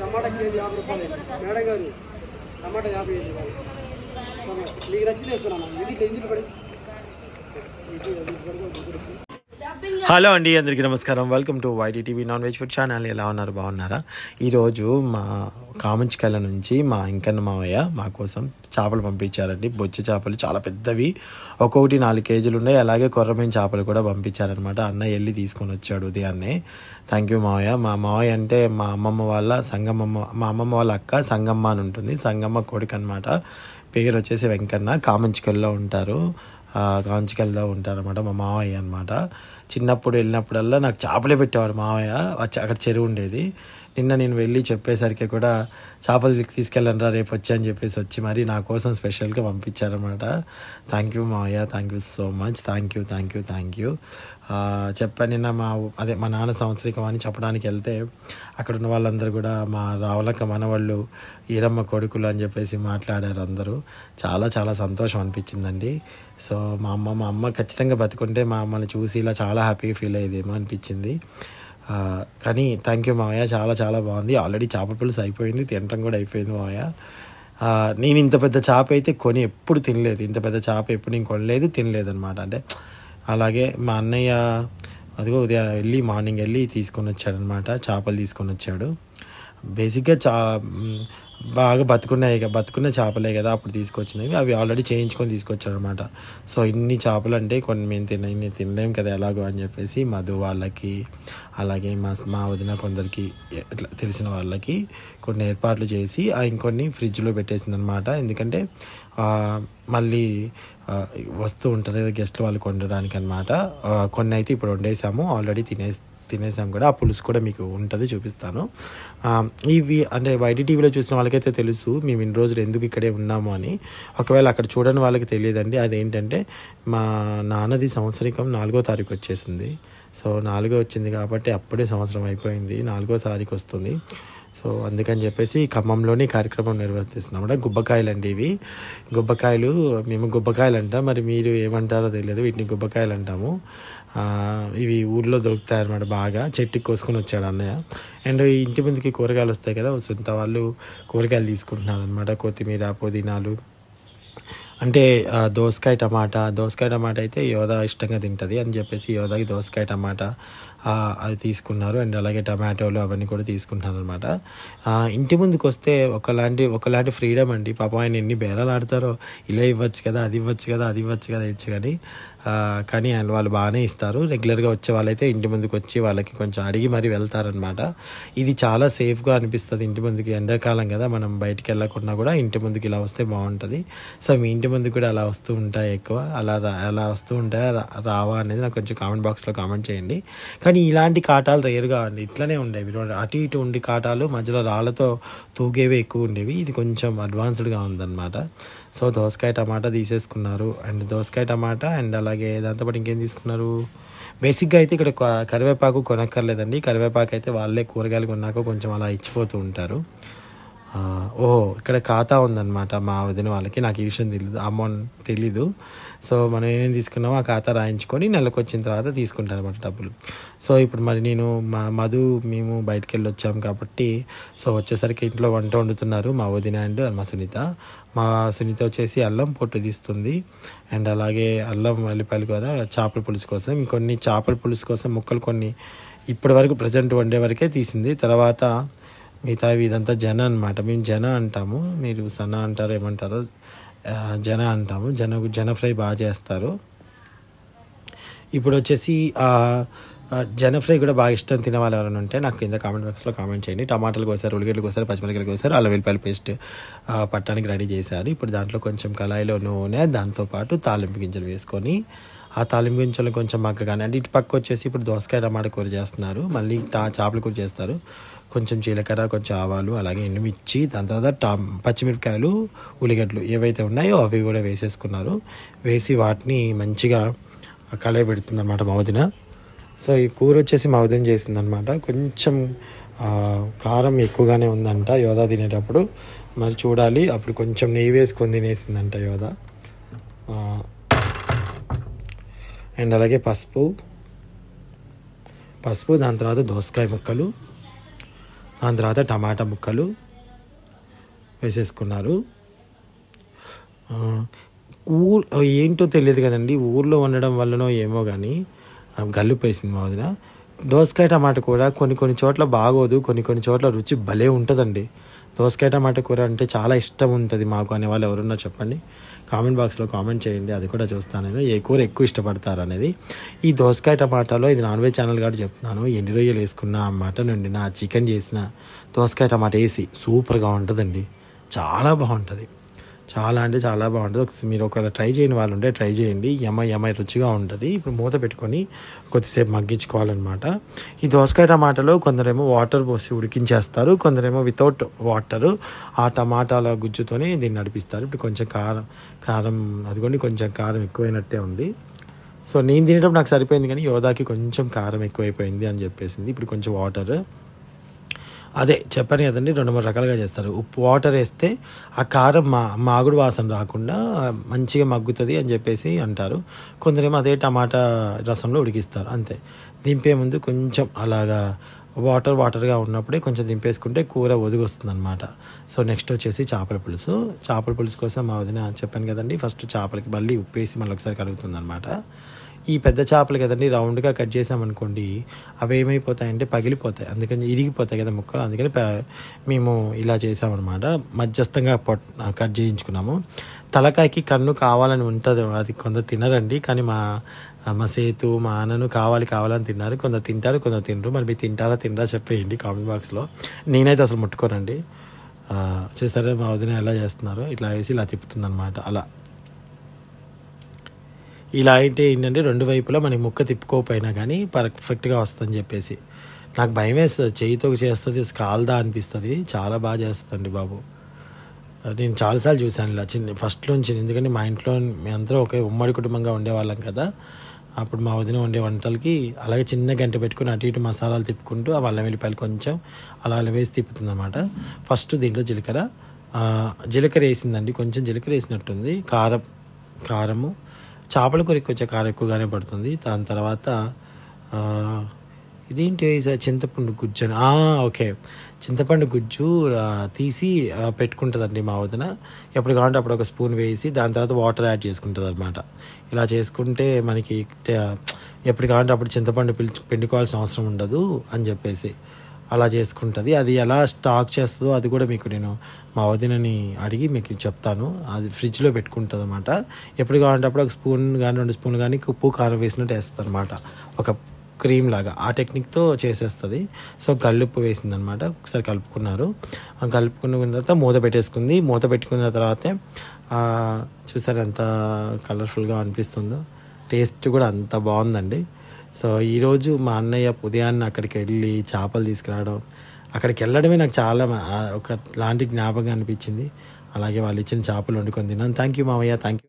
టమాటా KG యాభై రూపాయలు madam గారు టమాటా యాభై ఐదు రూపాయలు మీకు నచ్చిన వేసుకున్నాను ఇంటికి ఇంటికి పడి హలో అండి అందరికీ నమస్కారం welcome to Y T TV non veg food channel ఎలా ఉన్నారు బాగున్నారా ఈరోజు మా కామంచికల నుంచి మా ఇంకన్న మావయ్య మా కోసం చేపలు పంపించారండి బొచ్చ చేపలు చాలా పెద్దవి ఒక్కొక్కటి నాలుగు కేజీలు ఉన్నాయి అలాగే కొర్రమైన చేపలు కూడా పంపించారనమాట అన్న వెళ్ళి తీసుకొని వచ్చాడు ఉదయాన్నే థ్యాంక్ యూ మావయ్య మా మావయ్య అంటే మా అమ్మమ్మ వాళ్ళ సంగమ్మమ్మ మా అమ్మమ్మ వాళ్ళ అక్క సంగమ్మ అని ఉంటుంది సంగమ్మ కొడుకు అనమాట పేరు వచ్చేసి వెంకన్న కామంచికల్లో ఉంటారు కాంచికెళ్తా ఉంటారనమాట మా మావయ్య అనమాట చిన్నప్పుడు వెళ్ళినప్పుడల్లా నాకు చేపలే పెట్టేవాడు మావయ్య అక్కడ చెరువు ఉండేది నిన్న నేను వెళ్ళి చెప్పేసరికి కూడా చేపలు తీసుకెళ్ళను రా రేపు వచ్చి అని చెప్పేసి వచ్చి మరి నా కోసం స్పెషల్గా పంపించారనమాట థ్యాంక్ యూ మా అయ్యా thank you so much thank you thank you thank you చెప్పాను నిన్న మా అదే మా నాన్న సంవత్సరికం అని చెప్పడానికి వెళ్తే అక్కడ ఉన్న వాళ్ళందరూ కూడా మా రావులక్క మనవాళ్ళు ఈరమ్మ కొడుకులు అని చెప్పేసి మాట్లాడారు అందరూ చాలా చాలా సంతోషం అనిపించిందండి సో మా అమ్మ మా అమ్మ ఖచ్చితంగా బతుకుంటే మా అమ్మని చూసి ఇలా చాలా హ్యాపీగా ఫీల్ అయ్యేదేమో అనిపించింది కానీ థ్యాంక్ యూ మామయ్య చాలా చాలా బాగుంది ఆల్రెడీ చేప పులుసు అయిపోయింది తినటం కూడా అయిపోయింది మామయ్య నేను ఇంత పెద్ద చేప అయితే కొని ఎప్పుడు తినలేదు ఇంత పెద్ద చేప ఎప్పుడు నేను కొనలేదు తినలేదు అనమాట అంటే అలాగే మా అన్నయ్య అదిగో ఉదయం వెళ్ళి మార్నింగ్ వెళ్ళి తీసుకొని వచ్చాడనమాట చేపలు తీసుకొని వచ్చాడు బేసిక్గా చా బాగా బతుకున్నాయి బతుకున్న చేపలే కదా అప్పుడు తీసుకొచ్చినవి అవి ఆల్రెడీ చేయించుకొని తీసుకొచ్చారనమాట సో ఇన్ని చేపలు అంటే కొన్ని మేము తిన ఇన్ని తినలేము కదా ఎలాగో అని చెప్పేసి మధు వాళ్ళకి అలాగే మా మా వదిన కొందరికి ఇట్లా తెలిసిన వాళ్ళకి కొన్ని ఏర్పాట్లు చేసి ఇంకొన్ని ఫ్రిడ్జ్లో పెట్టేసిందనమాట ఎందుకంటే మళ్ళీ వస్తూ ఉంటుంది కదా గెస్ట్లు వాళ్ళు కొండడానికి అనమాట కొన్ని అయితే ఇప్పుడు వండేసాము ఆల్రెడీ తినేసి తినేసాం కూడా ఆ పులుసు కూడా మీకు ఉంటుంది చూపిస్తాను ఇవి అంటే వైడిటీవీలో చూసిన వాళ్ళకైతే తెలుసు మేము ఇన్ని రోజులు ఎందుకు ఇక్కడే ఉన్నాము అని ఒకవేళ అక్కడ చూడని వాళ్ళకి తెలియదండి అదేంటంటే మా నాన్నది సంవత్సరికం నాలుగో తారీఖు వచ్చేసింది సో నాలుగో వచ్చింది కాబట్టి అప్పుడే సంవత్సరం అయిపోయింది నాలుగో తారీఖు వస్తుంది సో అందుకని చెప్పేసి ఖమ్మంలోని కార్యక్రమం నిర్వర్తిస్తున్నాం అంటే గుబ్బకాయలు అండి ఇవి గుబ్బకాయలు మేము గుబ్బకాయలు అంటాం మరి మీరు ఏమంటారో తెలియదు వీటిని గుబ్బకాయలు అంటాము ఇవి ఊళ్ళో దొరుకుతాయి అనమాట బాగా చెట్టుకి కోసుకొని వచ్చాడు అన్నయ్య అండ్ ఇంటి ముందుకి కూరగాయలు వస్తాయి కదా సొంత వాళ్ళు కూరగాయలు తీసుకుంటున్నారు అనమాట కొత్తిమీర పుదీనాలు అంటే దోసకాయ టమాటా దోసకాయ టమాటా అయితే యోధా ఇష్టంగా తింటుంది అని చెప్పేసి యోధాకి దోసకాయ టమాటా అది తీసుకున్నారు అండ్ అలాగే టమాటోలు అవన్నీ కూడా తీసుకుంటున్నారు అనమాట ఇంటి ముందుకు వస్తే ఒకలాంటి ఒకలాంటి ఫ్రీడమ్ అండి పాపం ఆయన ఎన్ని బేరాలు ఆడతారో ఇలా ఇవ్వచ్చు కదా అది ఇవ్వచ్చు కదా అది ఇవ్వచ్చు కదా ఇచ్చు కానీ కానీ వాళ్ళు బాగానే ఇస్తారు రెగ్యులర్గా వచ్చే వాళ్ళైతే ఇంటి ముందుకు వచ్చి వాళ్ళకి కొంచెం అడిగి మరీ వెళ్తారనమాట ఇది చాలా సేఫ్గా అనిపిస్తుంది ఇంటి ముందుకి ఎండాకాలం కదా మనం బయటికి వెళ్ళకుండా కూడా ఇంటి ముందుకు ఇలా వస్తే బాగుంటుంది సో మీ ఇంటి ముందు కూడా అలా వస్తూ ఉంటాయి ఎక్కువ అలా అలా వస్తూ ఉంటాయా రావా అనేది నాకు కొంచెం కామెంట్ బాక్స్లో కామెంట్ చేయండి కానీ ఇలాంటి కాటాలు రేరుగా అండి ఇట్లనే ఉండేవి అటు ఇటు ఉండి కాటాలు మధ్యలో రాళ్ళతో తూగేవి ఎక్కువ ఉండేవి ఇది కొంచెం అడ్వాన్స్డ్గా ఉందన్నమాట సో దోసకాయ టమాటా తీసేసుకున్నారు అండ్ దోసకాయ టమాటా అండ్ అలాగే దాంతోపాటు ఇంకేం తీసుకున్నారు బేసిక్గా అయితే ఇక్కడ కరివేపాకు కొనక్కర్లేదండి కరివేపాకు అయితే వాళ్ళే కూరగాయలు కొన్నాక కొంచెం అలా ఇచ్చిపోతూ ఉంటారు ఓహో ఇక్కడ ఖాతా ఉందన్నమాట మా వదిన వాళ్ళకి నాకు ఈ విషయం తెలియదు అమౌంట్ తెలీదు సో మనం ఏం తీసుకున్నామో ఆ ఖాతా రాయించుకొని నెలకు వచ్చిన తర్వాత తీసుకుంటారు అనమాట డబ్బులు సో ఇప్పుడు మరి నేను మా మధు మేము బయటకు వెళ్ళి వచ్చాము కాబట్టి సో వచ్చేసరికి ఇంట్లో వంట వండుతున్నారు మా వదిన అండ్ మా సునీత మా సునీత వచ్చేసి అల్లం పొట్టు తీస్తుంది అండ్ అలాగే అల్లం వెల్లిపాయలు కదా చేపల పులుసు కోసం కొన్ని చేపల పులుసు కోసం ముక్కలు కొన్ని ఇప్పటి వరకు ప్రజెంట్ వండే వరకే తీసింది తర్వాత మిగతా ఇదంతా జన అనమాట మేము జన అంటాము మీరు సన అంటారు ఏమంటారో జన అంటాము జన జన ఫ్రై బాగా చేస్తారు ఇప్పుడు వచ్చేసి జన ఫ్రై కూడా బాగా ఇష్టం తినే వాళ్ళు ఎవరైనా ఉంటే నాకు కింద కామెంట్ బాక్స్లో కామెంట్ చేయండి టమాటాలు కోసారు ఉల్లిగడ్డలు కోసారు పచ్చిమిరకాయలు కోసారు అలా వెల్లిపాయల పేస్ట్ పట్టడానికి రెడీ చేశారు ఇప్పుడు దాంట్లో కొంచెం కళాయిలో నూనె దాంతోపాటు తాలింపు గింజలు వేసుకొని ఆ తాలింపు గింజలు కొంచెం కానీ అంటే ఇటు పక్క వచ్చేసి ఇప్పుడు దోసకాయ టమాటా కూర చేస్తున్నారు మళ్ళీ చేపల కూర చేస్తారు కొంచెం జీలకర్ర కొంచెం ఆవాలు అలాగే ఎండుమిర్చి దాని తర్వాత టా పచ్చిమిరపకాయలు ఉల్లిగడ్డలు ఏవైతే ఉన్నాయో అవి కూడా వేసేసుకున్నారు వేసి వాటిని మంచిగా పెడుతుంది అనమాట మౌదిన సో ఈ కూర వచ్చేసి మౌదిన చేసింది చేసిందనమాట కొంచెం కారం ఎక్కువగానే ఉందంట యోధా తినేటప్పుడు మరి చూడాలి అప్పుడు కొంచెం నెయ్యి వేసుకొని తినేసిందంట యోధా అండ్ అలాగే పసుపు పసుపు దాని తర్వాత దోసకాయ ముక్కలు దాని తర్వాత టమాటా ముక్కలు వేసేసుకున్నారు ఊర్ ఏంటో తెలియదు కదండి ఊర్లో వండడం వల్లనో ఏమో కానీ గల్లుపేసింది మా వదిన దోసకాయ టమాటా కూర కొన్ని కొన్ని చోట్ల బాగోదు కొన్ని కొన్ని చోట్ల రుచి భలే ఉంటుందండి దోసకాయ టమాటా కూర అంటే చాలా ఇష్టం ఉంటుంది మాకు అనే వాళ్ళు ఎవరున్నా చెప్పండి కామెంట్ బాక్స్లో కామెంట్ చేయండి అది కూడా చూస్తాను నేను ఏ కూర ఎక్కువ ఇష్టపడతారు అనేది ఈ దోసకాయ టమాటాలో ఇది నాన్ వెజ్ ఛానల్ కాబట్టి చెప్తున్నాను ఎన్ని రొయ్యలు వేసుకున్న మటన్ నా చికెన్ చేసిన దోసకాయ టమాటా వేసి సూపర్గా ఉంటుందండి చాలా బాగుంటుంది చాలా అంటే చాలా బాగుంటుంది ఒక మీరు ఒకవేళ ట్రై చేయని వాళ్ళు ఉంటే ట్రై చేయండి ఎమ యమ రుచిగా ఉంటుంది ఇప్పుడు మూత పెట్టుకొని కొద్దిసేపు మగ్గించుకోవాలన్నమాట ఈ దోసకాయ టమాటాలో కొందరేమో వాటర్ పోసి ఉడికించేస్తారు కొందరేమో వితౌట్ వాటర్ ఆ టమాటాల గుజ్జుతోనే దీన్ని నడిపిస్తారు ఇప్పుడు కొంచెం కారం కారం అదిగోండి కొంచెం కారం ఎక్కువైనట్టే ఉంది సో నేను తినేటప్పుడు నాకు సరిపోయింది కానీ యోధాకి కొంచెం కారం ఎక్కువైపోయింది అని చెప్పేసింది ఇప్పుడు కొంచెం వాటర్ అదే చెప్పాను కదండి రెండు మూడు రకాలుగా చేస్తారు ఉప్పు వాటర్ వేస్తే ఆ కారం మా మాగుడు వాసన రాకుండా మంచిగా మగ్గుతుంది అని చెప్పేసి అంటారు కొందరేమో అదే టమాటా రసంలో ఉడికిస్తారు అంతే దింపే ముందు కొంచెం అలాగా వాటర్ వాటర్గా ఉన్నప్పుడే కొంచెం దింపేసుకుంటే కూర ఒదిగొస్తుంది అనమాట సో నెక్స్ట్ వచ్చేసి చేపల పులుసు చేపల పులుసు కోసం మా వదిన చెప్పాను కదండి ఫస్ట్ చేపలకి మళ్ళీ ఉప్పేసి మళ్ళీ ఒకసారి కలుగుతుంది అనమాట ఈ పెద్ద చేపలు కదండి రౌండ్గా కట్ చేసామనుకోండి అవి ఏమైపోతాయంటే పగిలిపోతాయి అందుకని ఇరిగిపోతాయి కదా ముక్కలు అందుకని మేము ఇలా చేసామన్నమాట మధ్యస్థంగా పొట్ కట్ చేయించుకున్నాము తలకాయకి కన్ను కావాలని ఉంటుంది అది కొంత తినరండి కానీ మా మా సేతు మా అన్నను కావాలి కావాలని తిన్నారు కొంత తింటారు కొంత తినరు మరి మీరు తింటారా తినరా చెప్పేయండి కామెంట్ బాక్స్లో నేనైతే అసలు ముట్టుకోనండి చూసారా మా వదిన ఎలా చేస్తున్నారు ఇట్లా వేసి ఇలా తిప్పుతుందనమాట అలా ఇలా అయితే ఏంటంటే రెండు వైపులా మనకి ముక్క తిప్పుకోకపోయినా కానీ పర్ఫెక్ట్గా వస్తుందని చెప్పేసి నాకు భయం వేస్తుంది చేయితో చేస్తుంది కాల్దా అనిపిస్తుంది చాలా బాగా చేస్తుందండి బాబు నేను చాలాసార్లు చూశాను ఇలా చిన్న ఫస్ట్ నుంచి ఎందుకంటే మా ఇంట్లో మేమందరం ఒకే ఉమ్మడి కుటుంబంగా ఉండేవాళ్ళం కదా అప్పుడు మా వదిన వండే వంటలకి అలాగే చిన్న గంట పెట్టుకుని అటు ఇటు మసాలాలు తిప్పుకుంటూ ఆ అల్లం వెళ్ళిపోయి కొంచెం అలా అలా వేసి తిప్పుతుంది అనమాట ఫస్ట్ దీంట్లో జీలకర్ర జీలకర్ర వేసిందండి కొంచెం జీలకర్ర వేసినట్టుంది కారం కారము చేపల కూరకి వచ్చే కారం ఎక్కువగానే పడుతుంది దాని తర్వాత ఇదేంటి చింతపండు గుజ్జు అని ఓకే చింతపండు గుజ్జు తీసి పెట్టుకుంటుందండి మా వదిన ఎప్పుడు కావాలంటే అప్పుడు ఒక స్పూన్ వేసి దాని తర్వాత వాటర్ యాడ్ చేసుకుంటుంది అనమాట ఇలా చేసుకుంటే మనకి ఎప్పుడు కావాలంటే అప్పుడు చింతపండు పిల్ పిండుకోవాల్సిన అవసరం ఉండదు అని చెప్పేసి అలా చేసుకుంటుంది అది ఎలా స్టాక్ చేస్తుందో అది కూడా మీకు నేను మా వదినని అడిగి మీకు చెప్తాను అది ఫ్రిడ్జ్లో పెట్టుకుంటుంది అనమాట ఎప్పుడు కావాలంటే అప్పుడు ఒక స్పూన్ కానీ రెండు స్పూన్ కానీ ఉప్పు కారం వేసినట్టు వేస్తుంది అనమాట ఒక క్రీమ్ లాగా ఆ టెక్నిక్తో చేసేస్తుంది సో కల్లుప్పు వేసిందనమాట ఒకసారి కలుపుకున్నారు కలుపుకున్న తర్వాత మూత పెట్టేసుకుంది మూత పెట్టుకున్న తర్వాత చూసారు ఎంత కలర్ఫుల్గా అనిపిస్తుందో టేస్ట్ కూడా అంత బాగుందండి సో ఈరోజు మా అన్నయ్య ఉదయాన్నే అక్కడికి వెళ్ళి చేపలు తీసుకురావడం అక్కడికి వెళ్ళడమే నాకు చాలా ఒక లాంటి జ్ఞాపకం అనిపించింది అలాగే వాళ్ళు ఇచ్చిన చేపలు వండుకొని తిన్నాను థ్యాంక్ యూ మామయ్య థ్యాంక్ యూ